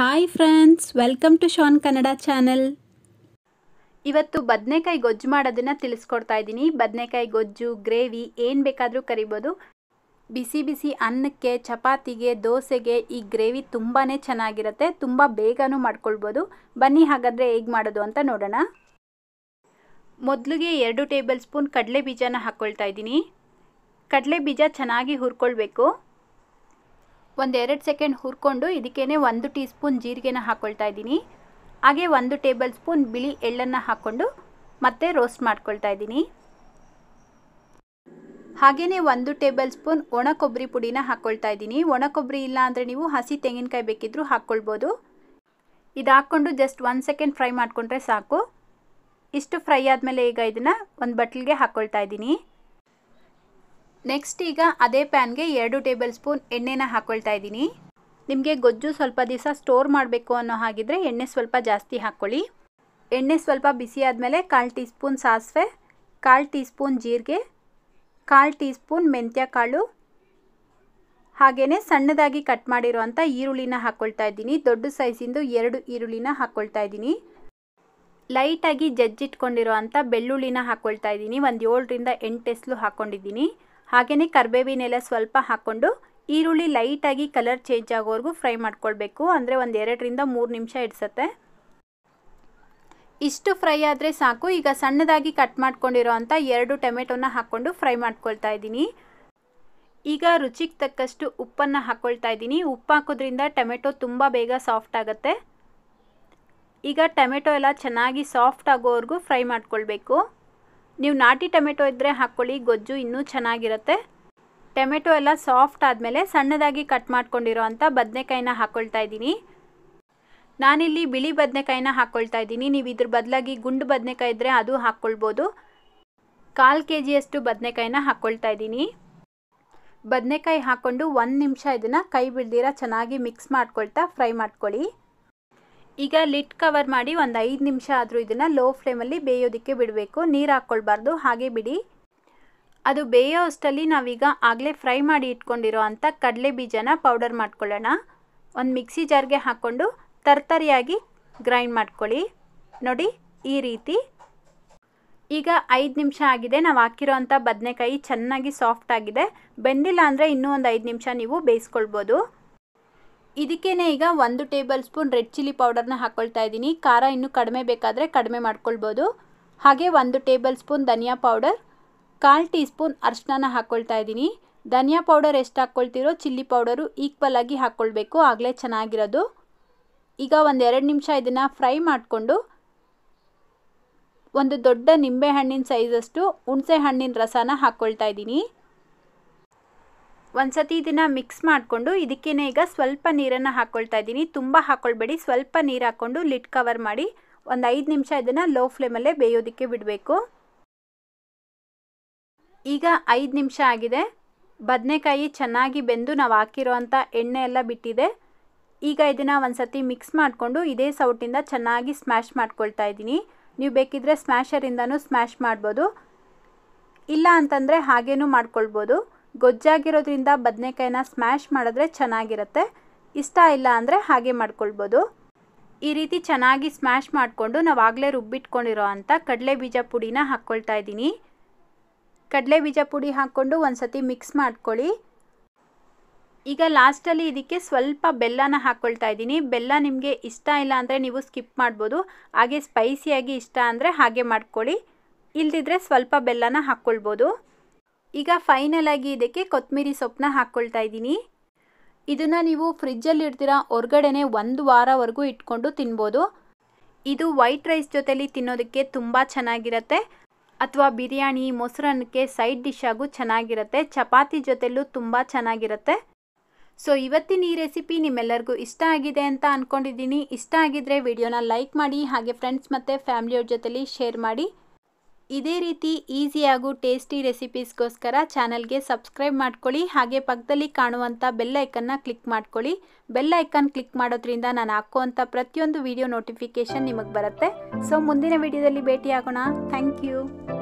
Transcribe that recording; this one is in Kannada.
hi friends welcome to Shan Kannada channel ಇವತ್ತು ಬದನೆಕಾಯಿ ಗೊಜ್ಜು ಮಾಡೋದನ್ನು ತಿಳಿಸ್ಕೊಡ್ತಾ ಇದ್ದೀನಿ ಬದನೆಕಾಯಿ ಗೊಜ್ಜು ಗ್ರೇವಿ ಏನು ಬೇಕಾದರೂ ಕರಿಬೋದು ಬಿಸಿ ಬಿಸಿ ಅನ್ನಕ್ಕೆ ಚಪಾತಿಗೆ ದೋಸೆಗೆ ಈ ಗ್ರೇವಿ ತುಂಬಾ ಚೆನ್ನಾಗಿರುತ್ತೆ ತುಂಬ ಬೇಗನೂ ಮಾಡ್ಕೊಳ್ಬೋದು ಬನ್ನಿ ಹಾಗಾದರೆ ಹೇಗೆ ಮಾಡೋದು ಅಂತ ನೋಡೋಣ ಮೊದಲಿಗೆ ಎರಡು ಟೇಬಲ್ ಸ್ಪೂನ್ ಕಡಲೆ ಬೀಜನ ಹಾಕ್ಕೊಳ್ತಾ ಇದ್ದೀನಿ ಕಡಲೆ ಬೀಜ ಚೆನ್ನಾಗಿ ಹುರ್ಕೊಳ್ಬೇಕು ಒಂದೆರಡು ಸೆಕೆಂಡ್ ಹುರ್ಕೊಂಡು ಇದಕ್ಕೇ ಒಂದು ಟೀ ಸ್ಪೂನ್ ಜೀರಿಗೆನ ಹಾಕ್ಕೊಳ್ತಾ ಇದ್ದೀನಿ ಹಾಗೆ ಒಂದು ಟೇಬಲ್ ಸ್ಪೂನ್ ಬಿಳಿ ಎಳ್ಳನ್ನು ಹಾಕ್ಕೊಂಡು ಮತ್ತೆ ರೋಸ್ಟ್ ಮಾಡ್ಕೊಳ್ತಾ ಇದ್ದೀನಿ ಹಾಗೆಯೇ ಒಂದು ಟೇಬಲ್ ಸ್ಪೂನ್ ಒಣ ಕೊಬ್ಬರಿ ಪುಡಿನ ಹಾಕ್ಕೊಳ್ತಾ ಇದ್ದೀನಿ ಒಣ ಕೊಬ್ಬರಿ ಇಲ್ಲ ಅಂದರೆ ನೀವು ಹಸಿ ತೆಂಗಿನಕಾಯಿ ಬೇಕಿದ್ದರೂ ಹಾಕ್ಕೊಳ್ಬೋದು ಇದು ಹಾಕ್ಕೊಂಡು ಜಸ್ಟ್ ಒಂದು ಸೆಕೆಂಡ್ ಫ್ರೈ ಮಾಡಿಕೊಂಡ್ರೆ ಸಾಕು ಇಷ್ಟು ಫ್ರೈ ಆದಮೇಲೆ ಈಗ ಇದನ್ನು ಒಂದು ಬಟ್ಲಿಗೆ ಹಾಕ್ಕೊಳ್ತಾ ಇದ್ದೀನಿ ನೆಕ್ಸ್ಟ್ ಈಗ ಅದೇ ಪ್ಯಾನ್ಗೆ ಎರಡು ಟೇಬಲ್ ಸ್ಪೂನ್ ಎಣ್ಣೆನ ಹಾಕ್ಕೊಳ್ತಾ ಇದ್ದೀನಿ ನಿಮಗೆ ಗೊಜ್ಜು ಸ್ವಲ್ಪ ದಿವಸ ಸ್ಟೋರ್ ಮಾಡಬೇಕು ಅನ್ನೋ ಹಾಗಿದ್ರೆ ಎಣ್ಣೆ ಸ್ವಲ್ಪ ಜಾಸ್ತಿ ಹಾಕ್ಕೊಳ್ಳಿ ಎಣ್ಣೆ ಸ್ವಲ್ಪ ಬಿಸಿ ಆದಮೇಲೆ ಕಾಲು ಟೀ ಸ್ಪೂನ್ ಸಾಸಿವೆ ಕಾಲು ಟೀ ಸ್ಪೂನ್ ಜೀರಿಗೆ ಕಾಲು ಟೀ ಸ್ಪೂನ್ ಕಾಳು ಹಾಗೆಯೇ ಸಣ್ಣದಾಗಿ ಕಟ್ ಮಾಡಿರೋವಂಥ ಈರುಳ್ಳಿನ ಹಾಕ್ಕೊಳ್ತಾ ಇದ್ದೀನಿ ದೊಡ್ಡ ಸೈಜಿಂದು ಎರಡು ಈರುಳ್ಳಿನ ಹಾಕ್ಕೊಳ್ತಾ ಇದ್ದೀನಿ ಲೈಟಾಗಿ ಜಜ್ಜಿಟ್ಕೊಂಡಿರೋ ಅಂಥ ಬೆಳ್ಳುಳ್ಳಿನ ಹಾಕ್ಕೊಳ್ತಾ ಇದ್ದೀನಿ ಒಂದು ಏಳರಿಂದ ಎಂಟು ಎಸ್ಲು ಹಾಕ್ಕೊಂಡಿದ್ದೀನಿ ಹಾಗೆಯೇ ಕರಿಬೇವಿನೆಲ್ಲ ಸ್ವಲ್ಪ ಹಾಕ್ಕೊಂಡು ಈರುಳ್ಳಿ ಲೈಟಾಗಿ ಕಲರ್ ಚೇಂಜ್ ಆಗೋವರೆಗೂ ಫ್ರೈ ಮಾಡ್ಕೊಳ್ಬೇಕು ಅಂದರೆ ಒಂದು ಎರಡರಿಂದ ಮೂರು ನಿಮಿಷ ಇಡ್ಸತ್ತೆ ಇಷ್ಟು ಫ್ರೈ ಆದರೆ ಸಾಕು ಈಗ ಸಣ್ಣದಾಗಿ ಕಟ್ ಮಾಡ್ಕೊಂಡಿರೋ ಅಂಥ ಎರಡು ಟೊಮೆಟೊನ ಹಾಕ್ಕೊಂಡು ಫ್ರೈ ಮಾಡ್ಕೊಳ್ತಾ ಇದ್ದೀನಿ ಈಗ ರುಚಿಗೆ ತಕ್ಕಷ್ಟು ಉಪ್ಪನ್ನು ಹಾಕ್ಕೊಳ್ತಾ ಇದ್ದೀನಿ ಉಪ್ಪು ಹಾಕೋದ್ರಿಂದ ಟೊಮೆಟೊ ತುಂಬ ಬೇಗ ಸಾಫ್ಟ್ ಆಗುತ್ತೆ ಈಗ ಟೊಮೆಟೊ ಎಲ್ಲ ಚೆನ್ನಾಗಿ ಸಾಫ್ಟ್ ಆಗೋವರೆಗೂ ಫ್ರೈ ಮಾಡ್ಕೊಳ್ಬೇಕು ನೀವು ನಾಟಿ ಟೊಮೆಟೊ ಇದ್ದರೆ ಹಾಕ್ಕೊಳ್ಳಿ ಗೊಜ್ಜು ಇನ್ನೂ ಚೆನ್ನಾಗಿರುತ್ತೆ ಟೊಮೆಟೊ ಎಲ್ಲ ಸಾಫ್ಟ್ ಆದಮೇಲೆ ಸಣ್ಣದಾಗಿ ಕಟ್ ಮಾಡ್ಕೊಂಡಿರೋ ಅಂಥ ಬದನೆಕಾಯಿನ ಹಾಕ್ಕೊಳ್ತಾ ಇದ್ದೀನಿ ನಾನಿಲ್ಲಿ ಬಿಳಿ ಬದನೆಕಾಯಿನ ಹಾಕ್ಕೊಳ್ತಾ ಇದ್ದೀನಿ ನೀವು ಇದ್ರ ಬದಲಾಗಿ ಗುಂಡು ಬದನೆಕಾಯಿ ಇದ್ದರೆ ಅದು ಹಾಕ್ಕೊಳ್ಬೋದು ಕಾಲು ಕೆ ಜಿಯಷ್ಟು ಬದನೆಕಾಯಿನ ಹಾಕ್ಕೊಳ್ತಾ ಇದ್ದೀನಿ ಬದನೆಕಾಯಿ ಹಾಕ್ಕೊಂಡು ಒಂದು ನಿಮಿಷ ಇದನ್ನು ಕೈ ಬಿಡ್ದಿರ ಚೆನ್ನಾಗಿ ಮಿಕ್ಸ್ ಮಾಡ್ಕೊಳ್ತಾ ಫ್ರೈ ಮಾಡ್ಕೊಳ್ಳಿ ಈಗ ಲಿಟ್ ಕವರ್ ಮಾಡಿ ಒಂದು ಐದು ನಿಮಿಷ ಆದರೂ ಇದನ್ನು ಲೋ ಫ್ಲೇಮಲ್ಲಿ ಬೇಯೋದಕ್ಕೆ ಬಿಡಬೇಕು ನೀರು ಹಾಕ್ಕೊಳ್ಬಾರ್ದು ಹಾಗೆ ಬಿಡಿ ಅದು ಬೇಯೋ ಅಷ್ಟಲ್ಲಿ ನಾವೀಗ ಆಗಲೇ ಫ್ರೈ ಮಾಡಿ ಇಟ್ಕೊಂಡಿರೋ ಅಂಥ ಕಡಲೆ ಬೀಜನ ಪೌಡರ್ ಮಾಡ್ಕೊಳ್ಳೋಣ ಒಂದು ಮಿಕ್ಸಿ ಜಾರ್ಗೆ ಹಾಕ್ಕೊಂಡು ತರ್ತರಿಯಾಗಿ ಗ್ರೈಂಡ್ ಮಾಡ್ಕೊಳ್ಳಿ ನೋಡಿ ಈ ರೀತಿ ಈಗ ಐದು ನಿಮಿಷ ಆಗಿದೆ ನಾವು ಹಾಕಿರೋ ಅಂಥ ಬದನೆಕಾಯಿ ಚೆನ್ನಾಗಿ ಸಾಫ್ಟ್ ಆಗಿದೆ ಬೆಂದಿಲ್ಲ ಅಂದರೆ ಇನ್ನೂ ಒಂದು ಐದು ನಿಮಿಷ ನೀವು ಬೇಯಿಸ್ಕೊಳ್ಬೋದು ಇದಕ್ಕೇನೆ ಈಗ ಒಂದು ಟೇಬಲ್ ಸ್ಪೂನ್ ರೆಡ್ ಚಿಲ್ಲಿ ಪೌಡರ್ನ ಹಾಕ್ಕೊಳ್ತಾ ಇದ್ದೀನಿ ಖಾರ ಇನ್ನೂ ಕಡಿಮೆ ಬೇಕಾದರೆ ಕಡಿಮೆ ಮಾಡ್ಕೊಳ್ಬೋದು ಹಾಗೆ ಒಂದು ಟೇಬಲ್ ಸ್ಪೂನ್ ಧನಿಯಾ ಪೌಡರ್ ಕಾಲು ಟೀ ಸ್ಪೂನ್ ಅರ್ಶಿನ ಹಾಕ್ಕೊಳ್ತಾ ಇದ್ದೀನಿ ಧನಿಯಾ ಪೌಡರ್ ಎಷ್ಟು ಹಾಕ್ಕೊಳ್ತೀರೋ ಚಿಲ್ಲಿ ಪೌಡರು ಈಕ್ವಲ್ ಆಗಿ ಹಾಕ್ಕೊಳ್ಬೇಕು ಆಗಲೇ ಚೆನ್ನಾಗಿರೋದು ಈಗ ಒಂದು ಎರಡು ನಿಮಿಷ ಇದನ್ನು ಫ್ರೈ ಮಾಡಿಕೊಂಡು ಒಂದು ದೊಡ್ಡ ಹಣ್ಣಿನ ಸೈಜಷ್ಟು ಹುಣಸೆ ಹಣ್ಣಿನ ರಸನ ಹಾಕ್ಕೊಳ್ತಾ ಇದ್ದೀನಿ ಸತಿ ಇದನ್ನು ಮಿಕ್ಸ್ ಮಾಡಿಕೊಂಡು ಇದಕ್ಕೇ ಈಗ ಸ್ವಲ್ಪ ನೀರನ್ನು ಹಾಕ್ಕೊಳ್ತಾ ಇದ್ದೀನಿ ತುಂಬ ಹಾಕ್ಕೊಳ್ಬೇಡಿ ಸ್ವಲ್ಪ ನೀರು ಹಾಕ್ಕೊಂಡು ಲಿಟ್ ಕವರ್ ಮಾಡಿ ಒಂದು ಐದು ನಿಮಿಷ ಇದನ್ನು ಲೋ ಫ್ಲೇಮಲ್ಲೇ ಬೇಯೋದಕ್ಕೆ ಬಿಡಬೇಕು ಈಗ ಐದು ನಿಮಿಷ ಆಗಿದೆ ಬದನೆಕಾಯಿ ಚೆನ್ನಾಗಿ ಬೆಂದು ನಾವು ಹಾಕಿರೋವಂಥ ಎಣ್ಣೆ ಎಲ್ಲ ಬಿಟ್ಟಿದೆ ಈಗ ಇದನ್ನು ಒಂದು ಸತಿ ಮಿಕ್ಸ್ ಮಾಡಿಕೊಂಡು ಇದೇ ಸೌಟಿಂದ ಚೆನ್ನಾಗಿ ಸ್ಮ್ಯಾಶ್ ಮಾಡ್ಕೊಳ್ತಾ ಇದ್ದೀನಿ ನೀವು ಬೇಕಿದ್ರೆ ಸ್ಮ್ಯಾಶರಿಂದನೂ ಸ್ಮ್ಯಾಶ್ ಮಾಡ್ಬೋದು ಇಲ್ಲ ಅಂತಂದರೆ ಹಾಗೇನೂ ಮಾಡ್ಕೊಳ್ಬೋದು ಗೊಜ್ಜಾಗಿರೋದ್ರಿಂದ ಬದನೆಕಾಯಿನ ಸ್ಮ್ಯಾಶ್ ಮಾಡಿದ್ರೆ ಚೆನ್ನಾಗಿರುತ್ತೆ ಇಷ್ಟ ಇಲ್ಲ ಅಂದರೆ ಹಾಗೆ ಮಾಡ್ಕೊಳ್ಬೋದು ಈ ರೀತಿ ಚೆನ್ನಾಗಿ ಸ್ಮ್ಯಾಶ್ ಮಾಡಿಕೊಂಡು ನಾವು ಆಗಲೇ ರುಬ್ಬಿಟ್ಕೊಂಡಿರೋ ಅಂಥ ಕಡಲೆ ಬೀಜ ಪುಡಿನ ಹಾಕ್ಕೊಳ್ತಾ ಇದ್ದೀನಿ ಕಡಲೆ ಬೀಜ ಪುಡಿ ಹಾಕ್ಕೊಂಡು ಒಂದು ಸತಿ ಮಿಕ್ಸ್ ಮಾಡ್ಕೊಳ್ಳಿ ಈಗ ಲಾಸ್ಟಲ್ಲಿ ಇದಕ್ಕೆ ಸ್ವಲ್ಪ ಬೆಲ್ಲನ ಹಾಕ್ಕೊಳ್ತಾ ಇದ್ದೀನಿ ಬೆಲ್ಲ ನಿಮಗೆ ಇಷ್ಟ ಇಲ್ಲ ಅಂದರೆ ನೀವು ಸ್ಕಿಪ್ ಮಾಡ್ಬೋದು ಹಾಗೆ ಸ್ಪೈಸಿಯಾಗಿ ಇಷ್ಟ ಅಂದರೆ ಹಾಗೆ ಮಾಡ್ಕೊಳ್ಳಿ ಇಲ್ದಿದ್ರೆ ಸ್ವಲ್ಪ ಬೆಲ್ಲನ ಹಾಕ್ಕೊಳ್ಬೋದು ಈಗ ಫೈನಲ್ ಆಗಿ ಇದಕ್ಕೆ ಕೊತ್ತಂಬರಿ ಸೊಪ್ಪನ್ನ ಹಾಕ್ಕೊಳ್ತಾ ಇದ್ದೀನಿ ಇದನ್ನು ನೀವು ಫ್ರಿಜ್ಜಲ್ಲಿ ಇಡ್ತೀರಾ ಹೊರಗಡೆನೆ ಒಂದು ವಾರವರೆಗೂ ಇಟ್ಕೊಂಡು ತಿನ್ಬೋದು ಇದು ವೈಟ್ ರೈಸ್ ಜೊತೆಲಿ ತಿನ್ನೋದಕ್ಕೆ ತುಂಬ ಚೆನ್ನಾಗಿರುತ್ತೆ ಅಥವಾ ಬಿರಿಯಾನಿ ಮೊಸರನ್ನಕ್ಕೆ ಸೈಡ್ ಡಿಶ್ ಆಗು ಚೆನ್ನಾಗಿರುತ್ತೆ ಚಪಾತಿ ಜೊತೆಲೂ ತುಂಬ ಚೆನ್ನಾಗಿರುತ್ತೆ ಸೊ ಇವತ್ತಿನ ಈ ರೆಸಿಪಿ ನಿಮ್ಮೆಲ್ಲರಿಗೂ ಇಷ್ಟ ಆಗಿದೆ ಅಂತ ಅಂದ್ಕೊಂಡಿದ್ದೀನಿ ಇಷ್ಟ ಆಗಿದ್ರೆ ವಿಡಿಯೋನ ಲೈಕ್ ಮಾಡಿ ಹಾಗೆ ಫ್ರೆಂಡ್ಸ್ ಮತ್ತು ಫ್ಯಾಮಿಲಿಯವ್ರ ಜೊತೆಲಿ ಶೇರ್ ಮಾಡಿ ಇದೇ ರೀತಿ ಈಸಿ ಹಾಗೂ ಟೇಸ್ಟಿ ರೆಸಿಪೀಸ್ಗೋಸ್ಕರ ಚಾನಲ್ಗೆ ಸಬ್ಸ್ಕ್ರೈಬ್ ಮಾಡ್ಕೊಳ್ಳಿ ಹಾಗೆ ಪಕ್ಕದಲ್ಲಿ ಕಾಣುವಂಥ ಬೆಲ್ ಐಕನ್ನ ಕ್ಲಿಕ್ ಮಾಡ್ಕೊಳ್ಳಿ ಬೆಲ್ ಐಕನ್ ಕ್ಲಿಕ್ ಮಾಡೋದ್ರಿಂದ ನಾನು ಹಾಕುವಂಥ ಪ್ರತಿಯೊಂದು ವಿಡಿಯೋ ನೋಟಿಫಿಕೇಷನ್ ನಿಮಗೆ ಬರುತ್ತೆ ಸೊ ಮುಂದಿನ ವಿಡಿಯೋದಲ್ಲಿ ಭೇಟಿಯಾಗೋಣ ಥ್ಯಾಂಕ್ ಯು